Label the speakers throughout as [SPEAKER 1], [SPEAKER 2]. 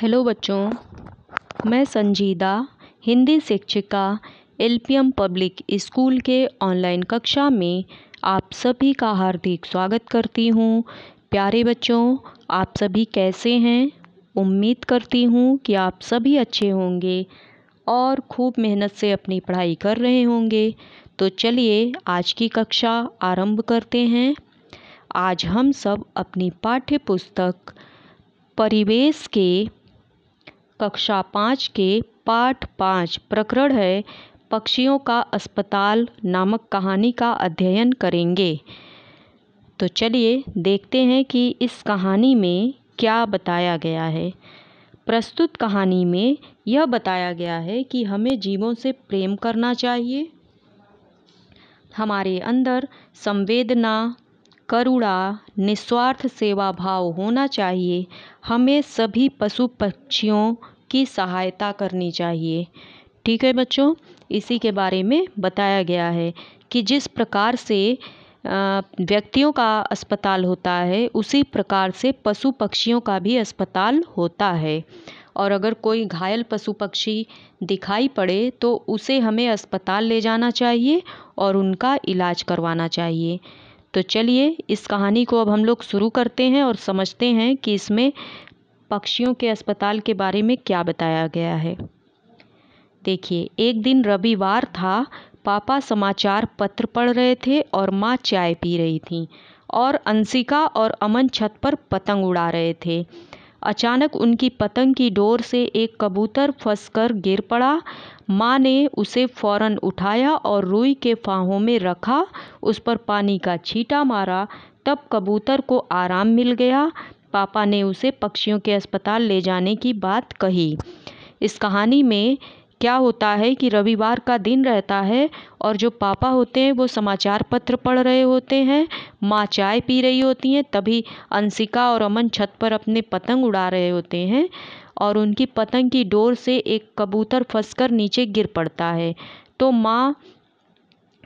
[SPEAKER 1] Hello बच्चों मैं संजीदा हिंदी शिक्षिका एलपीएम पब्लिक स्कूल के ऑनलाइन कक्षा में आप सभी का हार्दिक स्वागत करती हूँ प्यारे बच्चों आप सभी कैसे हैं उम्मीद करती हूँ कि आप सभी अच्छे होंगे और खूब मेहनत से अपनी पढ़ाई कर रहे होंगे तो चलिए आज की कक्षा आरंभ करते हैं आज हम सब अपनी पाठ्य पुस्तक परिवेश के कक्षा पाँच के पाठ पाँच प्रकरण है पक्षियों का अस्पताल नामक कहानी का अध्ययन करेंगे तो चलिए देखते हैं कि इस कहानी में क्या बताया गया है प्रस्तुत कहानी में यह बताया गया है कि हमें जीवों से प्रेम करना चाहिए हमारे अंदर संवेदना करुणा निस्वार्थ सेवा भाव होना चाहिए हमें सभी पशु पक्षियों की सहायता करनी चाहिए ठीक है बच्चों इसी के बारे में बताया गया है कि जिस प्रकार से व्यक्तियों का अस्पताल होता है उसी प्रकार से पशु पक्षियों का भी अस्पताल होता है और अगर कोई घायल पशु पक्षी दिखाई पड़े तो उसे हमें अस्पताल ले जाना चाहिए और उनका इलाज करवाना चाहिए तो चलिए इस कहानी को अब हम लोग शुरू करते हैं और समझते हैं कि इसमें पक्षियों के अस्पताल के बारे में क्या बताया गया है देखिए एक दिन रविवार था पापा समाचार पत्र पढ़ रहे थे और माँ चाय पी रही थी और अंशिका और अमन छत पर पतंग उड़ा रहे थे अचानक उनकी पतंग की डोर से एक कबूतर फंसकर गिर पड़ा माँ ने उसे फौरन उठाया और रुई के फाहों में रखा उस पर पानी का छींटा मारा तब कबूतर को आराम मिल गया पापा ने उसे पक्षियों के अस्पताल ले जाने की बात कही इस कहानी में क्या होता है कि रविवार का दिन रहता है और जो पापा होते हैं वो समाचार पत्र पढ़ रहे होते हैं माँ चाय पी रही होती हैं तभी अंशिका और अमन छत पर अपने पतंग उड़ा रहे होते हैं और उनकी पतंग की डोर से एक कबूतर फंसकर नीचे गिर पड़ता है तो माँ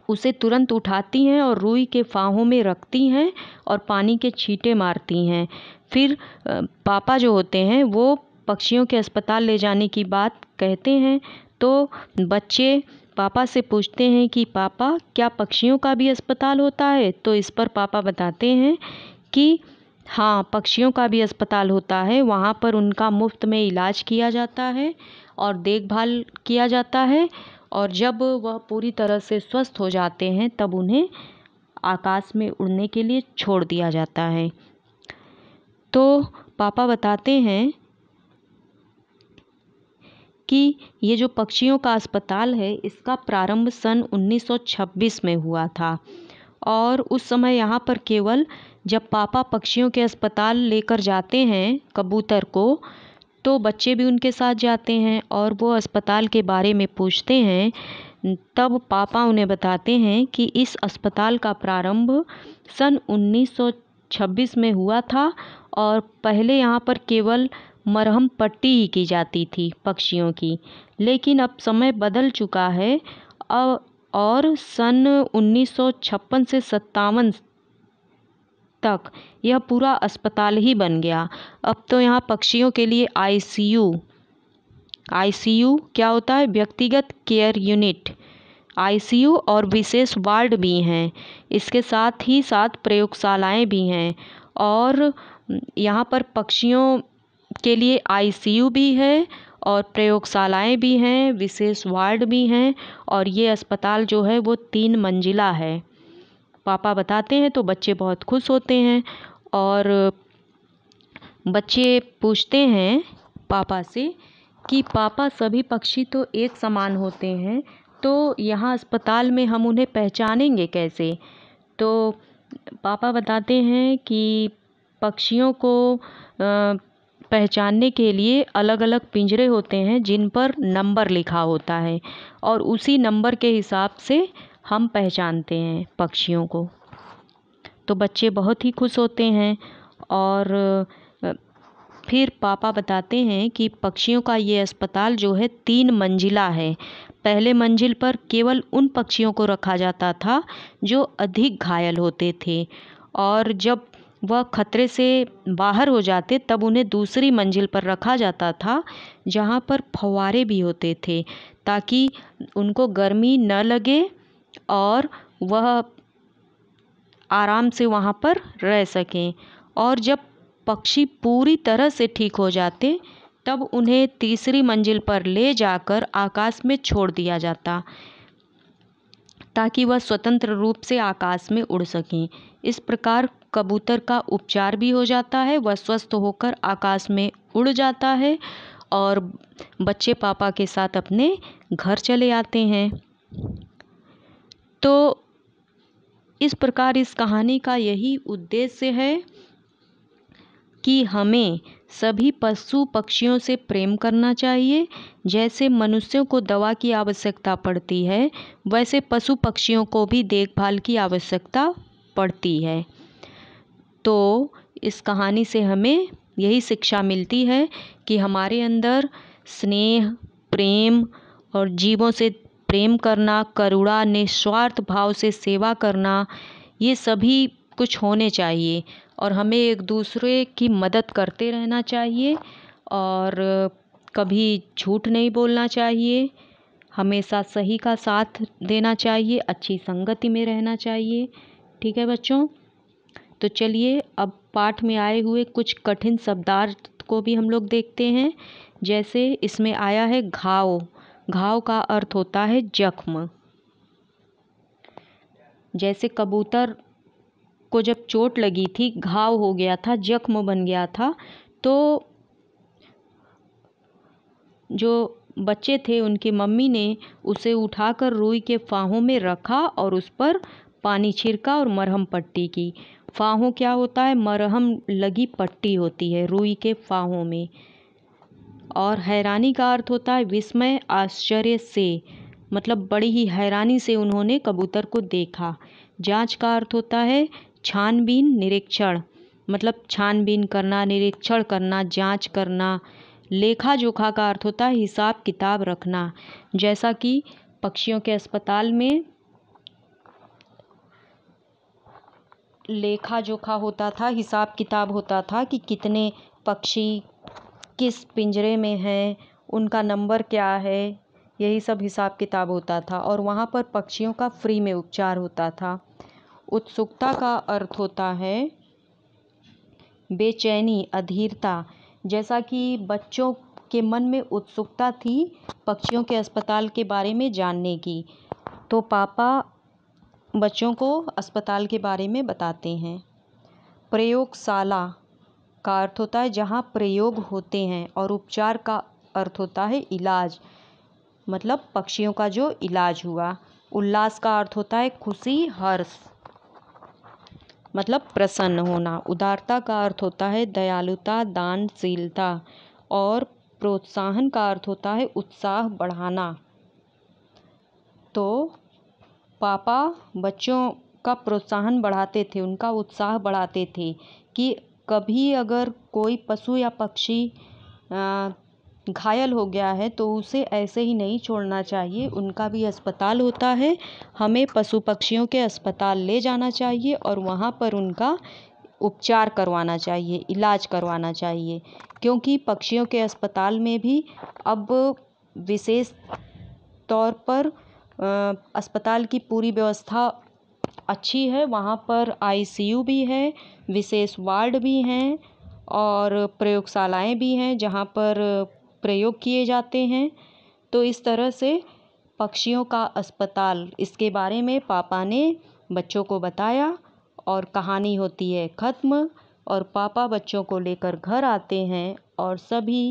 [SPEAKER 1] उसे तुरंत उठाती हैं और रुई के फाहों में रखती हैं और पानी के छींटे मारती हैं फिर पापा जो होते हैं वो पक्षियों के अस्पताल ले जाने की बात कहते हैं तो बच्चे पापा से पूछते हैं कि पापा क्या पक्षियों का भी अस्पताल होता है तो इस पर पापा बताते हैं कि हाँ पक्षियों का भी अस्पताल होता है वहाँ पर उनका मुफ़्त में इलाज किया जाता है और देखभाल किया जाता है और जब वह पूरी तरह से स्वस्थ हो जाते हैं तब उन्हें आकाश में उड़ने के लिए छोड़ दिया जाता है तो पापा बताते हैं कि ये जो पक्षियों का अस्पताल है इसका प्रारंभ सन 1926 में हुआ था और उस समय यहाँ पर केवल जब पापा पक्षियों के अस्पताल लेकर जाते हैं कबूतर को तो बच्चे भी उनके साथ जाते हैं और वो अस्पताल के बारे में पूछते हैं तब पापा उन्हें बताते हैं कि इस अस्पताल का प्रारंभ सन 1926 में हुआ था और पहले यहाँ पर केवल मरहम पट्टी ही की जाती थी पक्षियों की लेकिन अब समय बदल चुका है और सन उन्नीस सौ छप्पन से सत्तावन तक यह पूरा अस्पताल ही बन गया अब तो यहाँ पक्षियों के लिए आईसीयू आईसीयू क्या होता है व्यक्तिगत केयर यूनिट आईसीयू और विशेष वार्ड भी हैं इसके साथ ही साथ प्रयोगशालाएं भी हैं और यहाँ पर पक्षियों के लिए आई.सी.यू. भी है और प्रयोगशालाएं भी हैं विशेष वार्ड भी हैं और ये अस्पताल जो है वो तीन मंजिला है। पापा बताते हैं तो बच्चे बहुत खुश होते हैं और बच्चे पूछते हैं पापा से कि पापा सभी पक्षी तो एक समान होते हैं तो यहाँ अस्पताल में हम उन्हें पहचानेंगे कैसे तो पापा बताते हैं कि पक्षियों को पहचानने के लिए अलग अलग पिंजरे होते हैं जिन पर नंबर लिखा होता है और उसी नंबर के हिसाब से हम पहचानते हैं पक्षियों को तो बच्चे बहुत ही खुश होते हैं और फिर पापा बताते हैं कि पक्षियों का ये अस्पताल जो है तीन मंजिला है पहले मंजिल पर केवल उन पक्षियों को रखा जाता था जो अधिक घायल होते थे और जब वह खतरे से बाहर हो जाते तब उन्हें दूसरी मंजिल पर रखा जाता था जहाँ पर फवारे भी होते थे ताकि उनको गर्मी न लगे और वह आराम से वहाँ पर रह सकें और जब पक्षी पूरी तरह से ठीक हो जाते तब उन्हें तीसरी मंजिल पर ले जाकर आकाश में छोड़ दिया जाता ताकि वह स्वतंत्र रूप से आकाश में उड़ सकें इस प्रकार कबूतर का उपचार भी हो जाता है वह स्वस्थ होकर आकाश में उड़ जाता है और बच्चे पापा के साथ अपने घर चले आते हैं तो इस प्रकार इस कहानी का यही उद्देश्य है कि हमें सभी पशु पक्षियों से प्रेम करना चाहिए जैसे मनुष्यों को दवा की आवश्यकता पड़ती है वैसे पशु पक्षियों को भी देखभाल की आवश्यकता पड़ती है तो इस कहानी से हमें यही शिक्षा मिलती है कि हमारे अंदर स्नेह प्रेम और जीवों से प्रेम करना करुणा निस्वार्थ भाव से सेवा करना ये सभी कुछ होने चाहिए और हमें एक दूसरे की मदद करते रहना चाहिए और कभी झूठ नहीं बोलना चाहिए हमेशा सही का साथ देना चाहिए अच्छी संगति में रहना चाहिए ठीक है बच्चों तो चलिए अब पाठ में आए हुए कुछ कठिन शब्दार्थ को भी हम लोग देखते हैं जैसे इसमें आया है घाव घाव का अर्थ होता है जख्म जैसे कबूतर को जब चोट लगी थी घाव हो गया था जख्म बन गया था तो जो बच्चे थे उनकी मम्मी ने उसे उठाकर रुई के फाहों में रखा और उस पर पानी छिड़का और मरहम पट्टी की फाहों क्या होता है मरहम लगी पट्टी होती है रुई के फाहों में और हैरानी का अर्थ होता है विस्मय आश्चर्य से मतलब बड़ी ही हैरानी से उन्होंने कबूतर को देखा जांच का अर्थ होता है छानबीन निरीक्षण मतलब छानबीन करना निरीक्षण करना जांच करना लेखा जोखा का अर्थ होता है हिसाब किताब रखना जैसा कि पक्षियों के अस्पताल में लेखा जोखा होता था हिसाब किताब होता था कि कितने पक्षी किस पिंजरे में हैं उनका नंबर क्या है यही सब हिसाब किताब होता था और वहाँ पर पक्षियों का फ्री में उपचार होता था उत्सुकता का अर्थ होता है बेचैनी अधीरता जैसा कि बच्चों के मन में उत्सुकता थी पक्षियों के अस्पताल के बारे में जानने की तो पापा बच्चों को अस्पताल के बारे में बताते हैं प्रयोगशाला का अर्थ होता है जहाँ प्रयोग होते हैं और उपचार का अर्थ होता है इलाज मतलब पक्षियों का जो इलाज हुआ उल्लास का अर्थ होता है खुशी हर्ष मतलब प्रसन्न होना उदारता का अर्थ होता है दयालुता दानशीलता और प्रोत्साहन का अर्थ होता है उत्साह बढ़ाना तो पापा बच्चों का प्रोत्साहन बढ़ाते थे उनका उत्साह बढ़ाते थे कि कभी अगर कोई पशु या पक्षी घायल हो गया है तो उसे ऐसे ही नहीं छोड़ना चाहिए उनका भी अस्पताल होता है हमें पशु पक्षियों के अस्पताल ले जाना चाहिए और वहाँ पर उनका उपचार करवाना चाहिए इलाज करवाना चाहिए क्योंकि पक्षियों के अस्पताल में भी अब विशेष तौर पर अस्पताल की पूरी व्यवस्था अच्छी है वहाँ पर आई सी यू भी है विशेष वार्ड भी हैं और प्रयोगशालाएँ भी हैं जहाँ पर प्रयोग किए जाते हैं तो इस तरह से पक्षियों का अस्पताल इसके बारे में पापा ने बच्चों को बताया और कहानी होती है ख़त्म और पापा बच्चों को लेकर घर आते हैं और सभी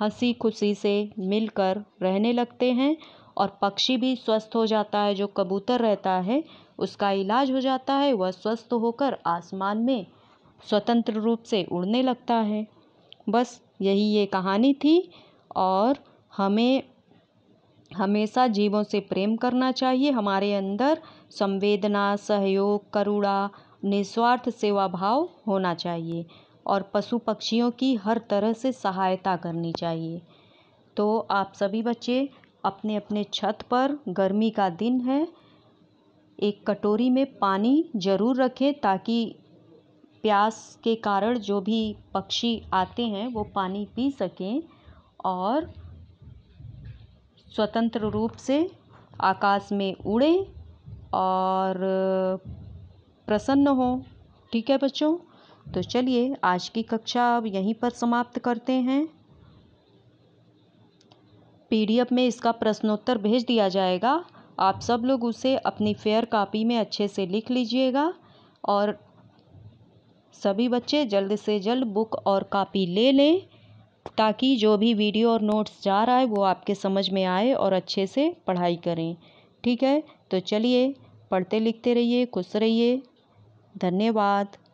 [SPEAKER 1] हंसी खुशी से मिलकर रहने लगते हैं और पक्षी भी स्वस्थ हो जाता है जो कबूतर रहता है उसका इलाज हो जाता है वह स्वस्थ होकर आसमान में स्वतंत्र रूप से उड़ने लगता है बस यही ये कहानी थी और हमें हमेशा जीवों से प्रेम करना चाहिए हमारे अंदर संवेदना सहयोग करुणा निस्वार्थ सेवा भाव होना चाहिए और पशु पक्षियों की हर तरह से सहायता करनी चाहिए तो आप सभी बच्चे अपने अपने छत पर गर्मी का दिन है एक कटोरी में पानी ज़रूर रखें ताकि प्यास के कारण जो भी पक्षी आते हैं वो पानी पी सकें और स्वतंत्र रूप से आकाश में उड़ें और प्रसन्न हों ठीक है बच्चों तो चलिए आज की कक्षा अब यहीं पर समाप्त करते हैं पी डी एफ में इसका प्रश्नोत्तर भेज दिया जाएगा आप सब लोग उसे अपनी फेयर कापी में अच्छे से लिख लीजिएगा और सभी बच्चे जल्द से जल्द बुक और कापी ले लें ताकि जो भी वीडियो और नोट्स जा रहा है वो आपके समझ में आए और अच्छे से पढ़ाई करें ठीक है तो चलिए पढ़ते लिखते रहिए खुश रहिए धन्यवाद